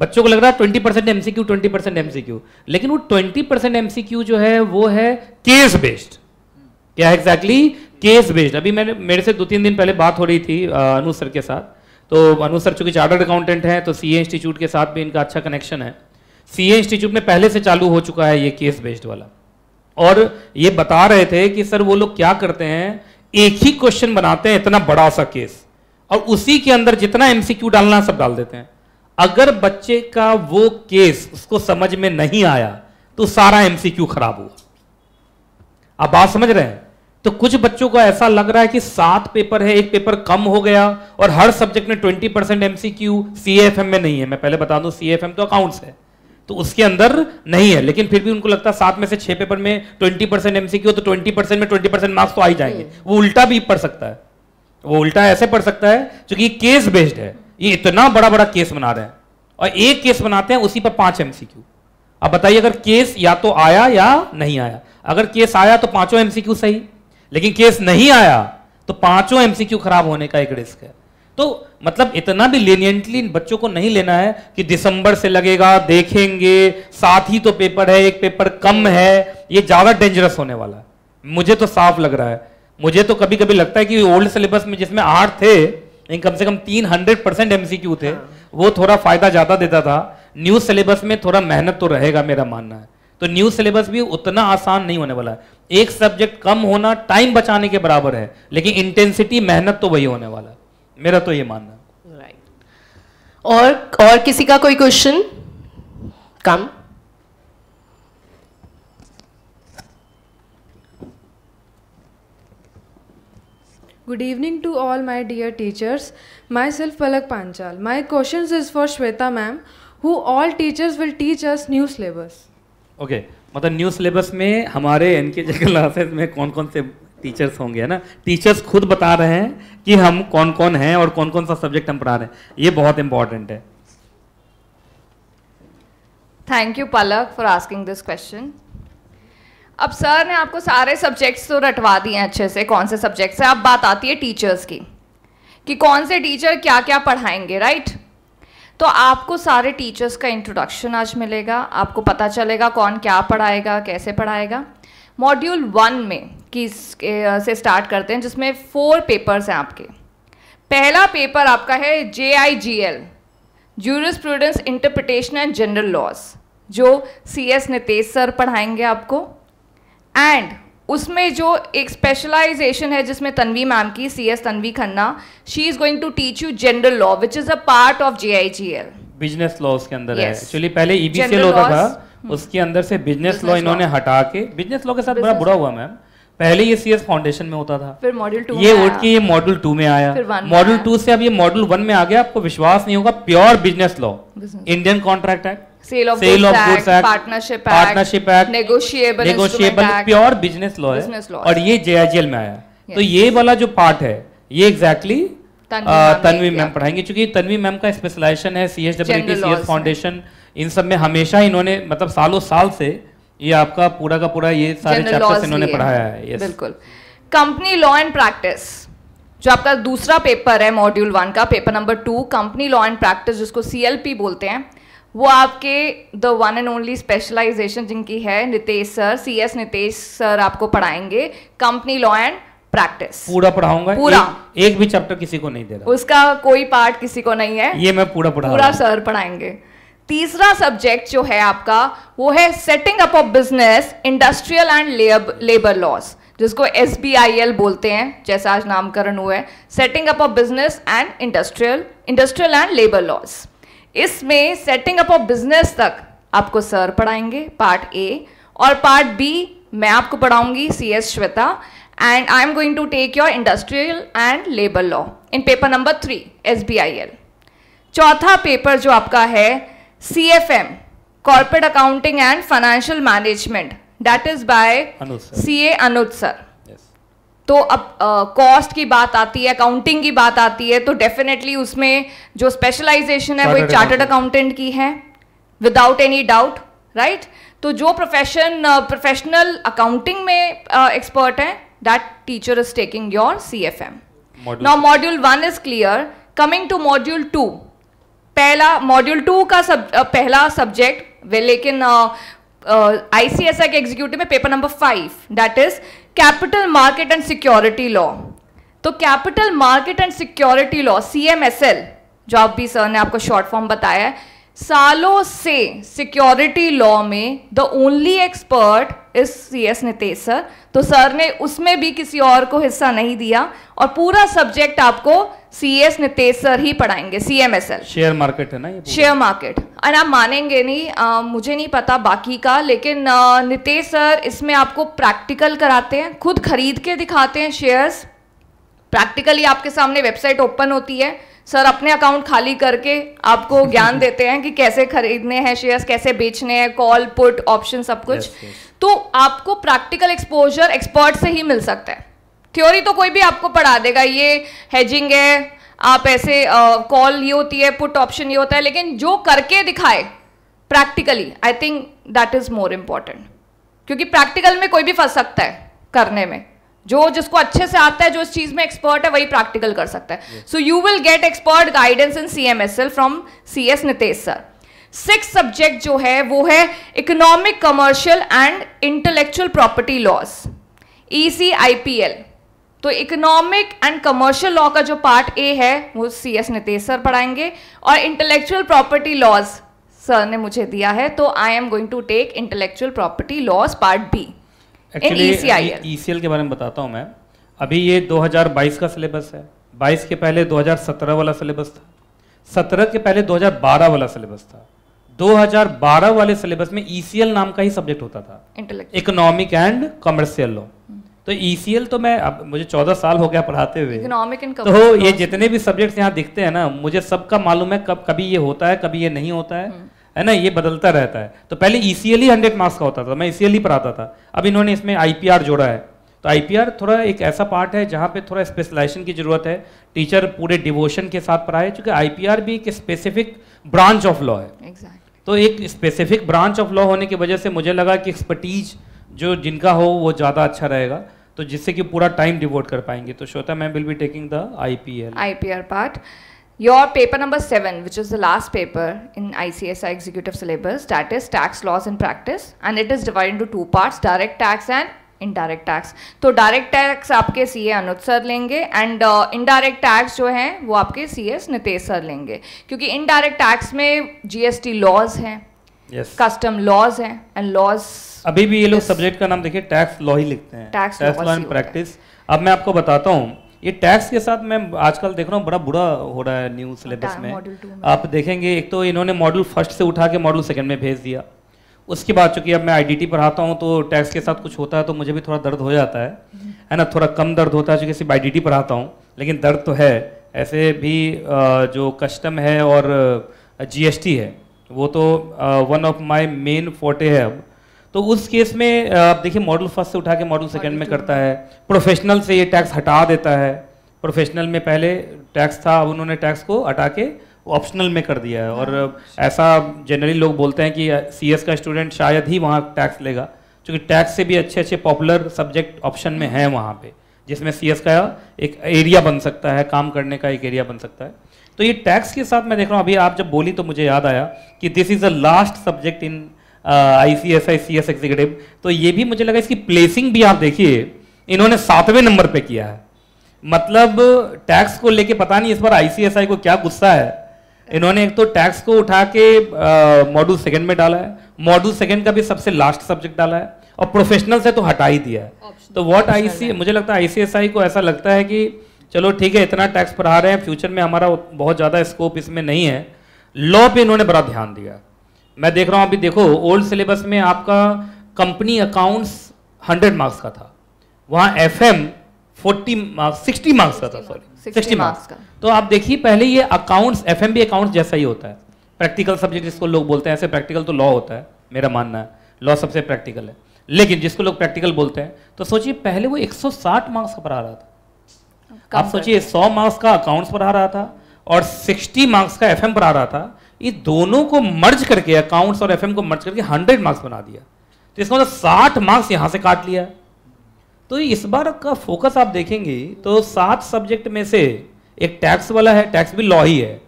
बच्चों को लग रहा है 20 परसेंट एमसीक्यू 20 परसेंट एमसीक्यू लेकिन वो 20 परसेंट एमसीक्यू जो है वो है केस बेस्ड क्या है एग्जैक्टली केस बेस्ड अभी मैंने मेरे से दो तीन दिन पहले बात हो रही थी अनु सर के साथ तो अनु सर चूंकि चार्टर्ड अकाउंटेंट हैं तो सी इंस्टीट्यूट के साथ भी इनका अच्छा कनेक्शन है सी इंस्टीट्यूट में पहले से चालू हो चुका है ये केस बेस्ड वाला और ये बता रहे थे कि सर वो लोग क्या करते हैं एक ही क्वेश्चन बनाते हैं इतना बड़ा सा केस और उसी के अंदर जितना एमसीक्यू डालना सब डाल देते हैं अगर बच्चे का वो केस उसको समझ में नहीं आया तो सारा एमसीक्यू खराब हुआ आप बात समझ रहे हैं तो कुछ बच्चों को ऐसा लग रहा है कि सात पेपर है एक पेपर कम हो गया और हर सब्जेक्ट में ट्वेंटी परसेंट एमसीक्यू सीएफएम में नहीं है मैं पहले बता दूं सीएफएम तो अकाउंट्स है तो उसके अंदर नहीं है लेकिन फिर भी उनको लगता है सात में से छह पेपर में ट्वेंटी परसेंट एमसीक्यू तो ट्वेंटी परसेंट में ट्वेंटी परसेंट मार्क्स तो आ ही जाएंगे हम्म। वो उल्टा भी पढ़ सकता है वो उल्टा ऐसे पढ़ सकता है क्योंकि केस बेस्ड है ये इतना बड़ा बड़ा केस बना रहे हैं और एक केस बनाते हैं उसी पर पांच एमसीक्यू अब बताइए अगर केस या तो आया या नहीं आया अगर केस आया तो पांचों एमसीक्यू सही लेकिन केस नहीं आया तो पांचों एमसीक्यू खराब होने का एक रिस्क है तो मतलब इतना भी लेनियंटली बच्चों को नहीं लेना है कि दिसंबर से लगेगा देखेंगे साथ ही तो पेपर है एक पेपर कम है ये ज़्यादा डेंजरस होने वाला है मुझे तो साफ लग रहा है मुझे तो कभी कभी लगता है कि ओल्ड सिलेबस में जिसमें आठ थे कम से कम तीन हंड्रेड परसेंट एम थे हाँ। वो थोड़ा फायदा ज़्यादा देता था न्यू सिलेबस में थोड़ा मेहनत तो रहेगा मेरा मानना है तो न्यू सिलेबस भी उतना आसान नहीं होने वाला है एक सब्जेक्ट कम होना टाइम बचाने के बराबर है लेकिन इंटेंसिटी मेहनत तो वही होने वाला है मेरा तो ये मानना राइट और और किसी का कोई question come good evening to all my dear teachers myself Palak Panchal my question is for Shweta ma'am who all teachers will teach us new syllabus okay मतलब न्यू सिलेबस में हमारे एन के जे क्लासेस में कौन कौन से टीचर्स होंगे है ना टीचर्स खुद बता रहे हैं कि हम कौन कौन हैं और कौन कौन सा सब्जेक्ट हम पढ़ा रहे हैं ये बहुत इंपॉर्टेंट है thank you Palak for asking this question अब सर ने आपको सारे सब्जेक्ट्स तो रटवा दिए हैं अच्छे से कौन से सब्जेक्ट्स है अब बात आती है टीचर्स की कि कौन से टीचर क्या क्या पढ़ाएंगे राइट तो आपको सारे टीचर्स का इंट्रोडक्शन आज मिलेगा आपको पता चलेगा कौन क्या पढ़ाएगा कैसे पढ़ाएगा मॉड्यूल वन में की से स्टार्ट करते हैं जिसमें फोर पेपर्स हैं आपके पहला पेपर आपका है J I G L prudence interpretation and general laws जो सी एस नितेश सर पढ़ाएंगे आपको एंड उसमें जो एक स्पेशलाइजेशन है जिसमें तनवी मैम की C S Tanvi Khanna she is going to teach you general law which is a part of J I G L business law के अंदर yes. है एक्चुअली पहले ईबीसीएल e होता था उसके अंदर से बिजनेस लॉ इन्होंने हटा के बिजनेस लॉ के साथ बड़ा बुरा हुआ मैम पहले ये सीएस फाउंडेशन में होता था फिर मॉडल टू ये उठ के ये मॉडल टू में आया मॉडल टू से अब ये मॉडल वन में आ गया आपको विश्वास नहीं होगा pure business law Indian contract act sale of goods act partnership partnership act negotiable negotiable pure business law है और ये जेआईजीएल में आया तो ये वाला जो पार्ट है ये एग्जैक्टली तनवी मैम पढ़ाएंगे क्योंकि तनवी मैम का स्पेशलाइजेशन है C S W T C S foundation इन सब में हमेशा इन्होंने मतलब सालों साल से ये आपका पूरा का पूरा ये सारे चैप्टर्स इन्होंने पढ़ाया है yes. बिल्कुल कंपनी लॉ एंड प्रैक्टिस जो आपका दूसरा पेपर है मॉड्यूल वन का paper number two company law and practice जिसको सी बोलते हैं वो आपके the one and only specialisation जिनकी है Nitesh sir C S Nitesh sir आपको पढ़ाएंगे कंपनी लॉ एंड प्रैक्टिस पूरा पढ़ाऊंगा पूरा एक, एक भी चैप्टर किसी को नहीं दे रहा उसका कोई पार्ट किसी को नहीं है ये मैं पूरा पूरा सर पढ़ाएंगे तीसरा सब्जेक्ट जो है आपका वो है setting up of business industrial and labour laws जिसको एस बोलते हैं जैसा आज नामकरण हुआ है setting up of business and industrial industrial and labour laws इसमें सेटिंग अप ऑफ बिजनेस तक आपको सर पढ़ाएंगे पार्ट ए और पार्ट बी मैं आपको पढ़ाऊंगी C S Shweta and I am going to take your industrial and labour law in paper number three S चौथा paper जो आपका है C F M corporate accounting and financial management that is by C A Anuj sir तो अब cost uh, की बात आती है अकाउंटिंग की बात आती है तो डेफिनेटली उसमें जो स्पेशलाइजेशन है वो एक चार्टर्ड अकाउंटेंट की है विदाउट एनी डाउट राइट तो जो प्रोफेशन प्रोफेशनल अकाउंटिंग में एक्सपर्ट uh, है that teacher is taking your C F M now module one is clear coming to module two पहला मॉड्यूल टू का सब पहला सब्जेक्ट लेकिन आईसीएसआई के एग्जीक्यूटिव में paper number five that is capital market and security law तो capital market and security law C जो आप भी सर ने आपको शॉर्ट फॉर्म बताया है सालों से सिक्योरिटी लॉ में the only expert is C S Nitesh sir तो सर ने उसमें भी किसी और को हिस्सा नहीं दिया और पूरा सब्जेक्ट आपको सी एस नितेश सर ही पढ़ाएंगे C M S L share market है ना शेयर मार्केट और आप मानेंगे नहीं आ, मुझे नहीं पता बाकी का लेकिन नितेश सर इसमें आपको प्रैक्टिकल कराते हैं खुद खरीद के दिखाते हैं शेयर्स प्रैक्टिकली आपके सामने वेबसाइट ओपन होती है सर अपने अकाउंट खाली करके आपको ज्ञान देते हैं कि कैसे खरीदने हैं शेयर्स कैसे बेचने हैं कॉल पुट ऑप्शन सब कुछ yes, yes. तो आपको प्रैक्टिकल एक्सपोजर एक्सपर्ट से ही मिल सकता है थ्योरी तो कोई भी आपको पढ़ा देगा ये हेजिंग है आप ऐसे कॉल uh, ये होती है पुट ऑप्शन ये होता है लेकिन जो करके दिखाए practically I think that is more important क्योंकि प्रैक्टिकल में कोई भी फंस सकता है करने में जो जिसको अच्छे से आता है जो इस चीज में एक्सपर्ट है वही प्रैक्टिकल कर सकता है so you will get expert guidance in C M S L from C S Nitesh sir six subject जो है वो है economic commercial and intellectual property laws E C I P L तो इकोनॉमिक एंड कमर्शियल लॉ का जो part A है वो सी S Nitesh sir पढ़ाएंगे और इंटेलेक्चुअल प्रॉपर्टी लॉज सर ने मुझे दिया है तो I am going to take intellectual property laws part B actually E e e- e के बारे में बताता हूँ मैं अभी ये 2022 का सिलेबस है 22 के पहले 2017 वाला सिलेबस था 17 के पहले 2012 वाला सिलेबस था 2012 वाले सिलेबस में ई नाम का ही सब्जेक्ट होता था इकोनॉमिक एंड कॉमर्शियल लॉ तो ई तो मैं अब मुझे 14 साल हो गया पढ़ाते हुए इकोनॉमिक एंड तो ये जितने भी सब्जेक्ट्स यहाँ दिखते हैं ना मुझे सबका मालूम है कब कभी ये होता है कभी ये नहीं होता है हम्म। है ना ये बदलता रहता है तो पहले ई सी एल ही हंड्रेड मार्क्स का होता था मैं ई सी एल ही पढ़ाता था अब इन्होंने इसमें आई पी आर जोड़ा है तो आई पी आर थोड़ा एक ऐसा पार्ट है जहाँ पे थोड़ा स्पेशलाइजेशन की ज़रूरत है टीचर पूरे डिवोशन के साथ पढ़ाए क्योंकि आई पी आर भी एक स्पेसिफिक ब्रांच ऑफ लॉ है exactly. तो एक स्पेसिफिक ब्रांच ऑफ लॉ होने की वजह से मुझे लगा कि एक्सपर्टीज जो जिनका हो वो ज़्यादा अच्छा रहेगा तो जिससे कि पूरा टाइम डिवोट कर पाएंगे तो श्रोता ma'am will be taking the I P L I P R part Your paper number seven, which is the last paper in ICSI executive syllabus, that is tax laws in practice, and it is divided into two parts, direct tax and indirect tax तो direct tax आपके CA A Anuj sir लेंगे and indirect tax जो है वो आपके CS S Nitesh sir लेंगे क्योंकि indirect tax में जीएसटी लॉज हैं कस्टम लॉज हैं एंड लॉज अभी भी ये लोग सब्जेक्ट का नाम देखिए टैक्स लॉ ही लिखते हैं टैक्स लॉ इन प्रैक्टिस अब मैं आपको बताता हूँ ये टैक्स के साथ मैं आजकल देख रहा हूँ बड़ा बुरा हो रहा है न्यू सिलेबस में।, में आप देखेंगे एक तो इन्होंने मॉडल फर्स्ट से उठा के मॉडल सेकंड में भेज दिया उसके बाद चूंकि अब मैं आईडीटी पढ़ाता हूँ तो टैक्स के साथ कुछ होता है तो मुझे भी थोड़ा दर्द हो जाता है हम्म। है ना थोड़ा कम दर्द होता है चूंकि सिर्फ आईडीटी पढ़ाता हूँ लेकिन दर्द तो है ऐसे भी जो कस्टम है और जी है वो तो वन ऑफ माई मेन फोटे है अब तो उस केस में आप देखिए मॉडल फर्स्ट से उठा के मॉडल सेकंड में करता है प्रोफेशनल से ये टैक्स हटा देता है प्रोफेशनल में पहले टैक्स था अब उन्होंने टैक्स को हटा के ऑप्शनल में कर दिया है और हाँ। ऐसा जनरली लोग बोलते हैं कि सी का स्टूडेंट शायद ही वहाँ टैक्स लेगा क्योंकि टैक्स से भी अच्छे अच्छे पॉपुलर सब्जेक्ट ऑप्शन में हैं वहाँ पर जिसमें सी का एक एरिया बन सकता है काम करने का एक एरिया बन सकता है तो ये टैक्स के साथ मैं देख रहा हूँ अभी आप जब बोली तो मुझे याद आया कि this is the last subject in ICS C S I C S executive तो ये भी मुझे लगा इसकी प्लेसिंग भी आप देखिए इन्होंने सातवें नंबर पे किया है मतलब टैक्स को लेके पता नहीं इस बार आईसीएसआई को क्या गुस्सा है इन्होंने एक तो टैक्स को उठा के मॉड्यूल uh, सेकंड में डाला है मॉड्यूल सेकंड का भी सबसे लास्ट सब्जेक्ट डाला है और प्रोफेशनल से तो हटा ही दिया है तो व्हाट आईसी मुझे लगता है आईसीएसआई को ऐसा लगता है कि चलो ठीक है इतना टैक्स पढ़ा रहे हैं फ्यूचर में हमारा बहुत ज़्यादा स्कोप इसमें नहीं है लॉ पे इन्होंने बड़ा ध्यान दिया मैं देख रहा हूँ अभी देखो ओल्ड सिलेबस में आपका कंपनी अकाउंट्स 100 मार्क्स का था वहाँ F M forty marks sixty marks का था सॉरी सिक्सटी मार्क्स का तो आप देखिए पहले ये accounts F M B accounts जैसा ही होता है प्रैक्टिकल सब्जेक्ट जिसको लोग बोलते हैं ऐसे प्रैक्टिकल तो लॉ होता है मेरा मानना है लॉ सबसे प्रैक्टिकल है लेकिन जिसको लोग प्रैक्टिकल बोलते हैं तो सोचिए पहले वो 160 मार्क्स का पढ़ा रहा था आप सोचिए 100 मार्क्स का अकाउंट्स पढ़ा रहा था और 60 मार्क्स का एफएम पढ़ा रहा था ये दोनों को मर्ज करके अकाउंट्स और एफ को मर्ज करके हंड्रेड मार्क्स बना दिया तो इसका मतलब साठ मार्क्स यहां से काट लिया तो इस बार का फोकस आप देखेंगे तो सात सब्जेक्ट में से एक टैक्स वाला है टैक्स भी लॉ ही है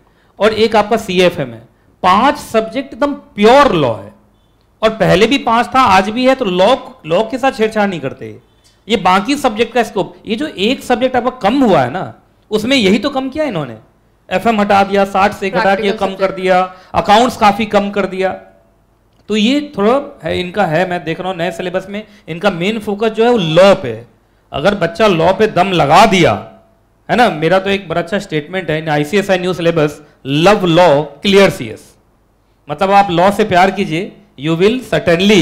और एक आपका सी एफ एम है पांच सब्जेक्ट एकदम प्योर लॉ है और पहले भी पांच था आज भी है तो लॉ लॉ के साथ छेड़छाड़ नहीं करते ये बाकी सब्जेक्ट का स्कोप ये जो एक सब्जेक्ट आपका कम हुआ है ना उसमें यही तो कम किया इन्होंने एफएम हटा दिया साठ से घटा के कम कर दिया अकाउंट्स काफी कम कर दिया तो ये थोड़ा है इनका है मैं देख रहा हूँ नए सिलेबस में इनका मेन फोकस जो है वो लॉ पे अगर बच्चा लॉ पे दम लगा दिया है ना मेरा तो एक बड़ा अच्छा स्टेटमेंट है ICSI new syllabus love law clear C मतलब आप लॉ से प्यार कीजिए यू विल सटनली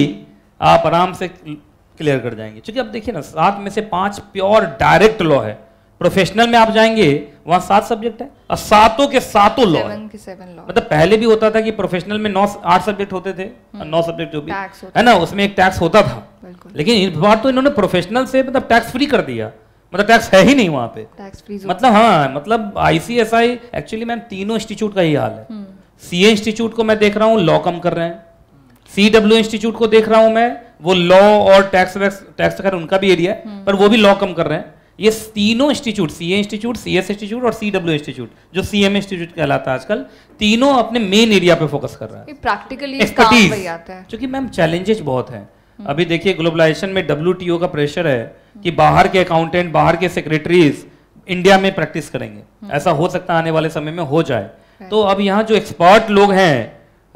आप आराम से क्लियर कर जाएंगे क्योंकि आप देखिए ना सात में से पांच प्योर डायरेक्ट लॉ है प्रोफेशनल में आप जाएंगे वहां सात सब्जेक्ट है और सातों के सातों लॉ मतलब पहले भी होता था कि प्रोफेशनल में नौ आठ सब्जेक्ट होते थे और हम्म। नौ सब्जेक्ट जो भी है ना उसमें एक टैक्स होता था लेकिन इस बार तो इन्होंने प्रोफेशनल से मतलब टैक्स फ्री कर दिया मतलब टैक्स है ही नहीं वहां पे मतलब हाँ मतलब आईसीएसआई एक्चुअली मैम तीनों इंस्टीट्यूट का ही हाल है सीए हम्म। इंस्टीट्यूट को मैं देख रहा हूँ लॉ कम कर रहे हैं सी डब्ल्यू इंस्टीट्यूट को देख रहा हूँ मैं वो लॉ और टैक्स टैक्स का उनका भी एरिया है हम्म। पर वो भी लॉ कम कर रहे हैं ये तीनों institute C A institute C S institute और सी डब्ल्यू इंस्टीट्यूट जो सी एम इंस्टीट्यूट कहलाता है आजकल तीनों अपने मेन एरिया पे फोकस कर रहे हैं प्रैक्टिकली आता है क्योंकि मैम चैलेंजेस बहुत हैं हम्म। अभी देखिए ग्लोबलाइजेशन में डब्ल्यू का प्रेशर है कि बाहर के अकाउंटेंट बाहर के सेक्रेटरीज इंडिया में प्रैक्टिस करेंगे हम्म। ऐसा हो सकता आने वाले समय में हो जाए तो अब यहाँ जो एक्सपर्ट लोग हैं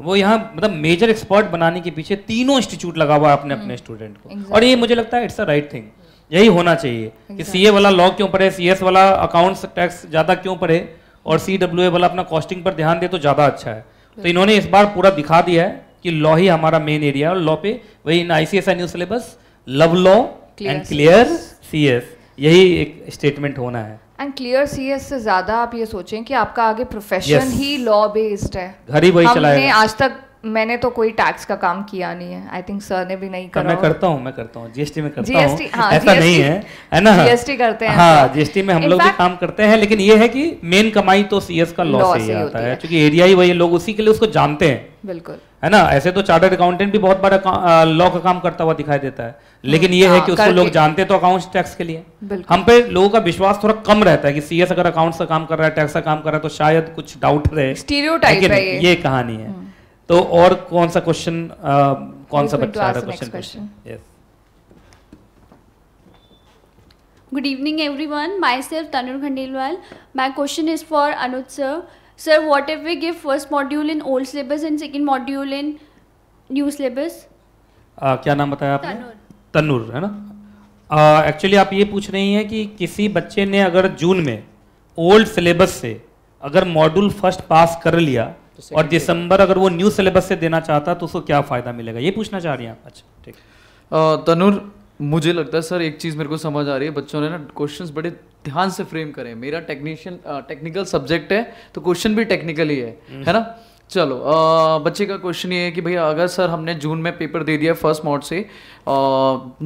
वो यहाँ मतलब मेजर एक्सपर्ट बनाने के पीछे तीनों इंस्टीट्यूट लगा हुआ है अपने अपने स्टूडेंट को और ये मुझे लगता है इट्स अ राइट थिंग यही होना चाहिए exactly. कि सीए वाला लॉ क्यों पढ़े सीएस वाला अकाउंट्स टैक्स ज़्यादा क्यों पढ़े और सी डब्ल्यू वाला अपना कॉस्टिंग पर ध्यान दे तो ज़्यादा अच्छा है तो इन्होंने इस बार पूरा दिखा दिया है कि लॉ ही हमारा मेन एरिया और लॉ पे वही इन ICSI new syllabus love law and clear सी यही एक स्टेटमेंट होना है एंड क्लियर सी से ज्यादा आप ये सोचें कि आपका आगे प्रोफेशन yes. ही लॉ बेस्ड है घर ही वही चलाएगा आज तक मैंने तो कोई टैक्स का काम किया नहीं है आई थिंक सर ने भी नहीं तो करा मैं करता हूँ मैं करता हूँ जीएसटी में करता हूँ हाँ, ऐसा GST, नहीं है है ना जीएसटी करते हैं हाँ जीएसटी में हम लोग भी काम करते हैं लेकिन ये है कि मेन कमाई तो सीएस का लॉस ही आता है क्योंकि एरिया ही वही लोग उसी के लिए उसको जानते हैं बिल्कुल है ना ऐसे तो चार्टर्ड अकाउंटेंट भी बहुत बड़ा लॉ का काम करता हुआ दिखाई देता है हम्म, लेकिन ये है हाँ, कि उसको लोग जानते तो अकाउंट्स टैक्स के लिए हम पे लोगों का विश्वास थोड़ा कम रहता है कि सीएस अगर अकाउंट्स का काम कर रहा है टैक्स का काम कर रहा है तो शायद कुछ डाउट रहे स्टीरियोटाइप ये कहानी है हम्म। तो और कौन सा क्वेश्चन कौन सा बच्चा question yes good evening everyone myself Tanur Khandelwal my question is for Anuj sir sir what if we give first module in old syllabus and second module in new syllabus क्या नाम बताया आपने तनुर है ना एक्चुअली uh, आप ये पूछ रही हैं कि किसी बच्चे ने अगर जून में ओल्ड सिलेबस से अगर मॉड्यूल फर्स्ट पास कर लिया और दिसंबर अगर वो न्यू सिलेबस से देना चाहता तो उसको क्या फ़ायदा मिलेगा ये पूछना चाह रही हैं आप अच्छा ठीक तनुर मुझे लगता है सर एक चीज़ मेरे को समझ आ रही है बच्चों ने ना क्वेश्चंस बड़े ध्यान से फ्रेम करें मेरा टेक्नीशियन टेक्निकल सब्जेक्ट है तो क्वेश्चन भी टेक्निकल ही है हम्म। है ना चलो आ, बच्चे का क्वेश्चन ये है कि भैया अगर सर हमने जून में पेपर दे दिया फर्स्ट मॉड से आ,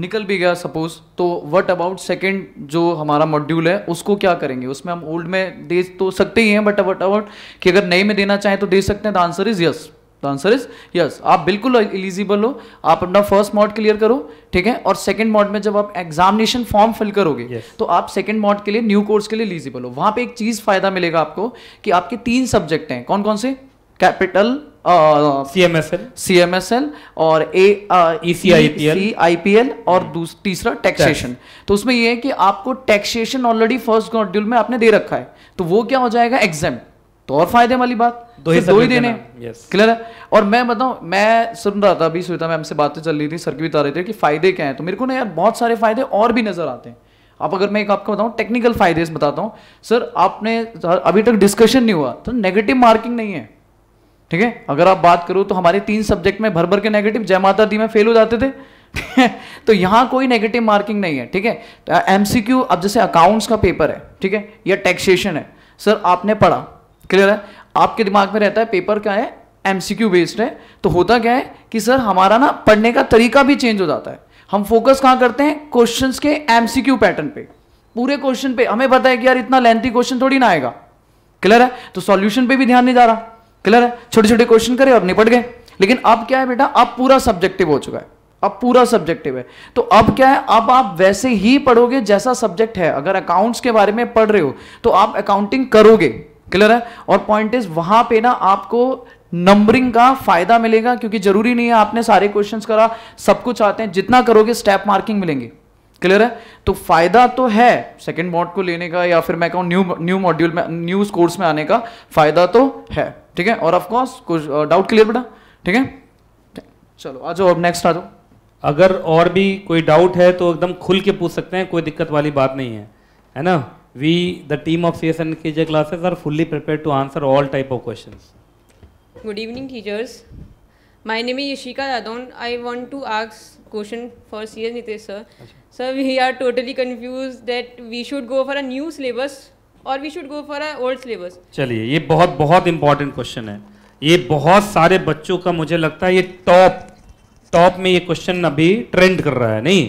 निकल भी गया सपोज तो व्हाट अबाउट सेकंड जो हमारा मॉड्यूल है उसको क्या करेंगे उसमें हम ओल्ड में दे तो सकते ही हैं बट वट अबाउट कि अगर नए में देना चाहें तो दे सकते हैं the answer is yes the answer is yes आप बिल्कुल एलिजिबल हो आप अपना फर्स्ट मॉड क्लियर करो ठीक है और सेकंड मॉड में जब आप एग्जामिनेशन फॉर्म फिल करोगे yes. तो आप सेकंड मॉड के लिए न्यू कोर्स के लिए एलिजिबल हो वहां पे एक चीज फायदा मिलेगा आपको कि आपके तीन सब्जेक्ट हैं कौन कौन से capital C M S L C M S L और A C I P L C I P L और हम्म। तीसरा टैक्सेशन तो उसमें यह है कि आपको टैक्सेशन ऑलरेडी फर्स्ट मॉड्यूल में आपने दे रखा है तो वो क्या हो जाएगा एग्जाम तो और फायदे वाली बात दो ही, दो ही देने क्लियर है और मैं बताऊं मैं सुन रहा था अभी सुविधा मैम से बातें चल रही थी सर की बता रहे थे कि फायदे क्या है तो मेरे को ना यार बहुत सारे फायदे और भी नजर आते हैं आप अगर मैं एक आपको बताऊं टेक्निकल फायदे बताता हूं सर आपने अभी तक डिस्कशन नहीं हुआ तो नेगेटिव मार्किंग नहीं है ठीक है अगर आप बात करो तो हमारे तीन सब्जेक्ट में भर भर के नेगेटिव जय माता दी में फेल हो जाते थे तो यहां कोई नेगेटिव मार्किंग नहीं है ठीक है तो एमसीक्यू अब जैसे अकाउंट्स का पेपर है ठीक है या टैक्सेशन है सर आपने पढ़ा क्लियर है आपके दिमाग में रहता है पेपर क्या है एमसीक्यू बेस्ड है तो होता क्या है कि सर हमारा ना पढ़ने का तरीका भी चेंज हो जाता है हम फोकस कहां करते हैं क्वेश्चंस के एमसीक्यू पैटर्न पे पूरे क्वेश्चन पे हमें पता है कि यार इतना लेंथी क्वेश्चन थोड़ी ना आएगा क्लियर है तो सॉल्यूशन पे भी ध्यान नहीं जा रहा क्लियर है छोटे छोटे क्वेश्चन करे और निपट गए लेकिन अब क्या है बेटा अब पूरा सब्जेक्टिव हो चुका है अब पूरा सब्जेक्टिव है तो अब क्या है अब आप वैसे ही पढ़ोगे जैसा सब्जेक्ट है अगर अकाउंट्स के बारे में पढ़ रहे हो तो आप अकाउंटिंग करोगे क्लियर है और पॉइंट इज वहां पे ना आपको नंबरिंग का फायदा मिलेगा क्योंकि जरूरी नहीं है आपने सारे क्वेश्चंस करा सब कुछ आते हैं जितना करोगे स्टेप मार्किंग मिलेंगे क्लियर है तो फायदा तो है सेकेंड मॉड को लेने का या फिर मैं कहूँ न्यू न्यू मॉड्यूल में न्यू कोर्स में आने का फायदा तो है ठीक है और ऑफकोर्स कुछ डाउट uh, क्लियर बेटा ठीक है चलो आ जाओ अब नेक्स्ट आ जाओ अगर और भी कोई डाउट है तो एकदम खुल के पूछ सकते हैं कोई दिक्कत वाली बात नहीं है है ना we the team of C S N K J classes are fully prepare to answer all type of question good evening teachers my name Yashika Yashika I want to ask question for C S Nitesh sir sir we are totally confuse that we should go for a new syllabus और we should go for old syllabus चलिए ये बहुत बहुत important question है ये बहुत सारे बच्चों का मुझे लगता है ये टॉप टॉप में ये क्वेश्चन अभी ट्रेंड कर रहा है नहीं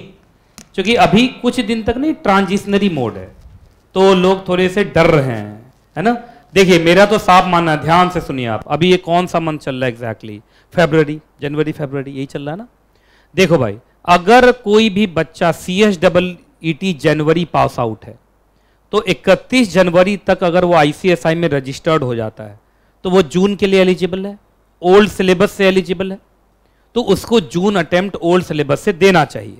क्योंकि अभी कुछ दिन तक नहीं ट्रांजिशनरी मोड है तो लोग थोड़े से डर रहे हैं है ना देखिए मेरा तो साफ मानना ध्यान से सुनिए आप अभी ये कौन सा मंथ चल रहा है एग्जैक्टली फेबररी जनवरी फेबररी यही चल रहा है ना देखो भाई अगर कोई भी बच्चा C H double E T जनवरी पास आउट है तो 31 जनवरी तक अगर वो आईसीएसआई में रजिस्टर्ड हो जाता है तो वो जून के लिए एलिजिबल है ओल्ड सिलेबस से एलिजिबल है तो उसको जून अटेम्प्ट ओल्ड सिलेबस से देना चाहिए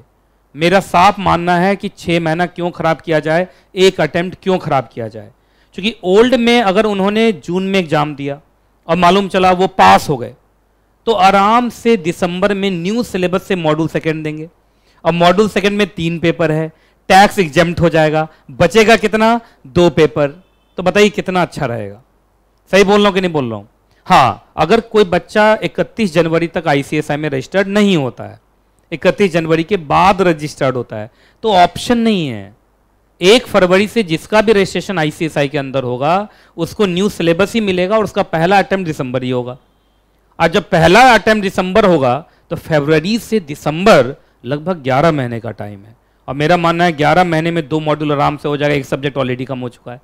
मेरा साफ मानना है कि छः महीना क्यों खराब किया जाए एक अटेम्प्ट क्यों खराब किया जाए क्योंकि ओल्ड में अगर उन्होंने जून में एग्जाम दिया और मालूम चला वो पास हो गए तो आराम से दिसंबर में न्यू सिलेबस से मॉड्यूल सेकेंड देंगे और मॉड्यूल सेकेंड में तीन पेपर है टैक्स एग्जेम्प्ट हो जाएगा बचेगा कितना दो पेपर तो बताइए कितना अच्छा रहेगा सही बोल रहा हूँ कि नहीं बोल रहा हूँ हाँ अगर कोई बच्चा 31 जनवरी तक आईसीएसआई में रजिस्टर्ड नहीं होता है 31 जनवरी के बाद रजिस्टर्ड होता है तो ऑप्शन नहीं है एक फरवरी से जिसका भी रजिस्ट्रेशन आईसीएसआई के अंदर होगा उसको न्यू सिलेबस ही मिलेगा और उसका पहला अटैम्प्ट दिसंबर ही होगा और जब पहला अटैम्प्ट दिसंबर होगा तो फरवरी से दिसंबर लगभग 11 महीने का टाइम है और मेरा मानना है ग्यारह महीने में दो मॉड्यूल आराम से हो जाएगा एक सब्जेक्ट ऑलरेडी कम हो चुका है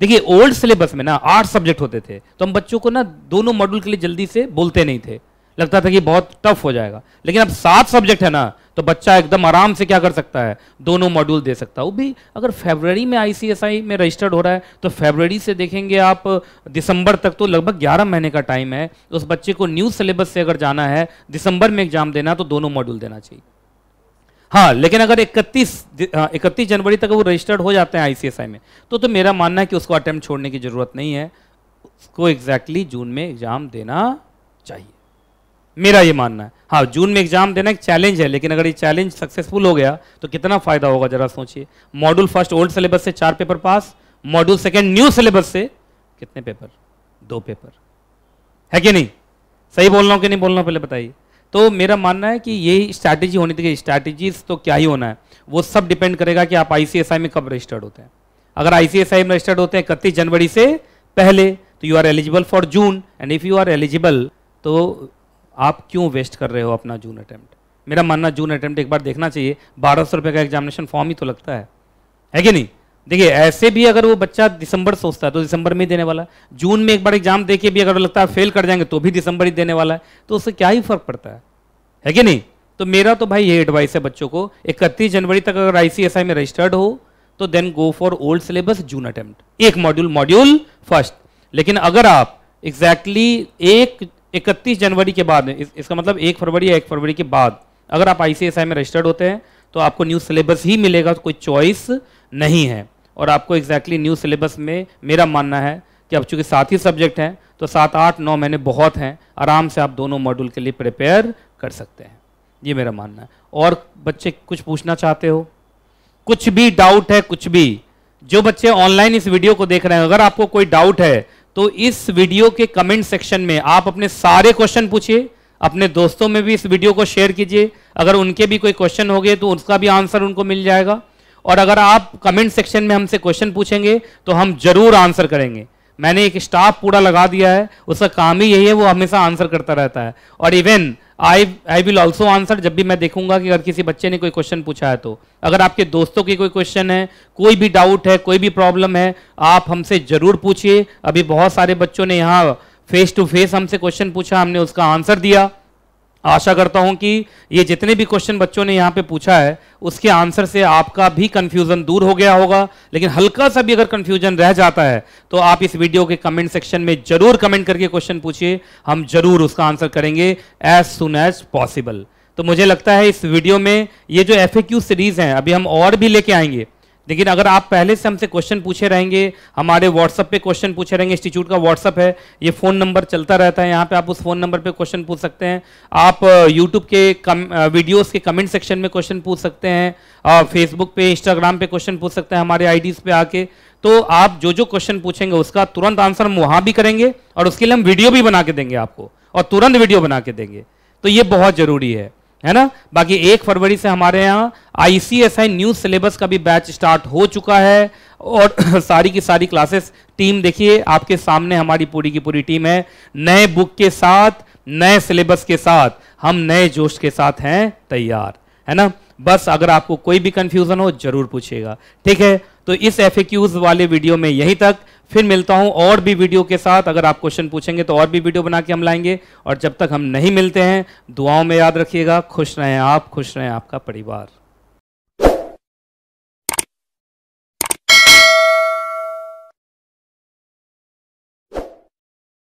देखिए ओल्ड सिलेबस में ना आठ सब्जेक्ट होते थे तो हम बच्चों को ना दोनों मॉड्यूल के लिए जल्दी से बोलते नहीं थे लगता था कि बहुत टफ हो जाएगा लेकिन अब सात सब्जेक्ट है ना तो बच्चा एकदम आराम से क्या कर सकता है दोनों मॉड्यूल दे सकता है वो भी अगर फेबररी में आईसीएसआई में रजिस्टर्ड हो रहा है तो फेबररी से देखेंगे आप दिसंबर तक तो लगभग 11 महीने का टाइम है उस बच्चे को न्यू सिलेबस से अगर जाना है दिसंबर में एग्जाम देना तो दोनों मॉड्यूल देना चाहिए हाँ लेकिन अगर इकतीस हाँ, इकतीस जनवरी तक वो रजिस्टर्ड हो जाते हैं आईसीएसआई में तो तो मेरा मानना है कि उसको अटैम्प्ट छोड़ने की ज़रूरत नहीं है उसको एग्जैक्टली exactly जून में एग्ज़ाम देना चाहिए मेरा ये मानना है हाँ जून में एग्जाम देना एक चैलेंज है लेकिन अगर ये चैलेंज सक्सेसफुल हो गया तो कितना फायदा होगा जरा सोचिए मॉड्यूल फर्स्ट ओल्ड सिलेबस से चार paper pass module second new syllabus से कितने पेपर दो पेपर है कि नहीं सही बोल रहा हूँ कि नहीं बोल रहा हूँ पहले बताइए तो मेरा मानना है कि यही स्ट्रैटेजी होनी चाहिए स्ट्रैटेजीज तो क्या ही होना है वो सब डिपेंड करेगा कि आप आईसीएसआई में कब रजिस्टर्ड होते हैं अगर आईसीएसआई में रजिस्टर्ड होते हैं इकतीस जनवरी से पहले तो you are eligible for June and if you are eligible तो आप क्यों वेस्ट कर रहे हो अपना जून अटैम्प्ट मेरा मानना जून अटैम्प्ट एक बार देखना चाहिए बारह सौ रुपये का एग्जामिनेशन फॉर्म ही तो लगता है है कि नहीं देखिए ऐसे भी अगर वो बच्चा दिसंबर सोचता है तो दिसंबर में ही देने वाला है जून में एक बार एग्जाम देके भी अगर लगता है फेल कर जाएंगे तो भी दिसंबर ही देने वाला है तो उससे क्या ही फर्क पड़ता है है कि नहीं तो मेरा तो भाई ये एडवाइस है बच्चों को इकतीस जनवरी तक अगर आईसीएसआई में रजिस्टर्ड हो तो then go for old syllabus June attempt एक मॉड्यूल मॉड्यूल फर्स्ट लेकिन अगर आप एग्जैक्टली exactly एक इकतीस जनवरी के बाद इस, इसका मतलब एक फरवरी या एक फरवरी के बाद अगर आप आईसीएसआई में रजिस्टर्ड होते हैं तो आपको न्यू सिलेबस ही मिलेगा तो कोई चॉइस नहीं है और आपको एग्जैक्टली न्यू सिलेबस में मेरा मानना है कि अब चूंकि सात ही सब्जेक्ट हैं तो सात आठ नौ महीने बहुत हैं आराम से आप दोनों मॉड्यूल के लिए प्रिपेयर कर सकते हैं ये मेरा मानना है और बच्चे कुछ पूछना चाहते हो कुछ भी डाउट है कुछ भी जो बच्चे ऑनलाइन इस वीडियो को देख रहे हैं अगर आपको कोई डाउट है तो इस वीडियो के कमेंट सेक्शन में आप अपने सारे क्वेश्चन पूछिए अपने दोस्तों में भी इस वीडियो को शेयर कीजिए अगर उनके भी कोई क्वेश्चन हो गए तो उसका भी आंसर उनको मिल जाएगा और अगर आप कमेंट सेक्शन में हमसे क्वेश्चन पूछेंगे तो हम जरूर आंसर करेंगे मैंने एक स्टाफ पूरा लगा दिया है उसका काम ही यही है वो हमेशा आंसर करता रहता है और even I I will also answer जब भी मैं देखूंगा कि अगर किसी बच्चे ने कोई क्वेश्चन पूछा है तो अगर आपके दोस्तों के कोई क्वेश्चन है कोई भी डाउट है कोई भी प्रॉब्लम है आप हमसे जरूर पूछिए अभी बहुत सारे बच्चों ने यहाँ फेस टू फेस हमसे क्वेश्चन पूछा हमने उसका आंसर दिया आशा करता हूं कि ये जितने भी क्वेश्चन बच्चों ने यहां पे पूछा है उसके आंसर से आपका भी कन्फ्यूजन दूर हो गया होगा लेकिन हल्का सा भी अगर कन्फ्यूजन रह जाता है तो आप इस वीडियो के कमेंट सेक्शन में जरूर कमेंट करके क्वेश्चन पूछिए हम जरूर उसका आंसर करेंगे एज सुन एज पॉसिबल तो मुझे लगता है इस वीडियो में ये जो एफ सीरीज हैं अभी हम और भी लेके आएंगे लेकिन अगर आप पहले से हमसे क्वेश्चन पूछे रहेंगे हमारे व्हाट्सएप पे क्वेश्चन पूछे रहेंगे इंस्टीट्यूट का व्हाट्सएप है ये फ़ोन नंबर चलता रहता है यहाँ पे आप उस फ़ोन नंबर पे क्वेश्चन पूछ सकते हैं आप यूट्यूब uh, के कम वीडियोस uh, के कमेंट सेक्शन में क्वेश्चन पूछ सकते हैं और uh, फेसबुक पे इंस्टाग्राम पे क्वेश्चन पूछ सकते हैं हमारे आई पे आके तो आप जो जो क्वेश्चन पूछेंगे उसका तुरंत आंसर हम वहाँ भी करेंगे और उसके लिए हम वीडियो भी बना के देंगे आपको और तुरंत वीडियो बना के देंगे तो ये बहुत ज़रूरी है है ना बाकी एक फरवरी से हमारे यहाँ आईसीएसआई न्यू सिलेबस का भी बैच स्टार्ट हो चुका है और सारी की सारी क्लासेस टीम देखिए आपके सामने हमारी पूरी की पूरी टीम है नए बुक के साथ नए सिलेबस के साथ हम नए जोश के साथ हैं तैयार है ना बस अगर आपको कोई भी कंफ्यूजन हो जरूर पूछेगा ठीक है तो इस एफ वाले वीडियो में यहीं तक फिर मिलता हूं और भी वीडियो के साथ अगर आप क्वेश्चन पूछेंगे तो और भी वीडियो बना के हम लाएंगे और जब तक हम नहीं मिलते हैं दुआओं में याद रखिएगा खुश रहें आप खुश रहें आपका परिवार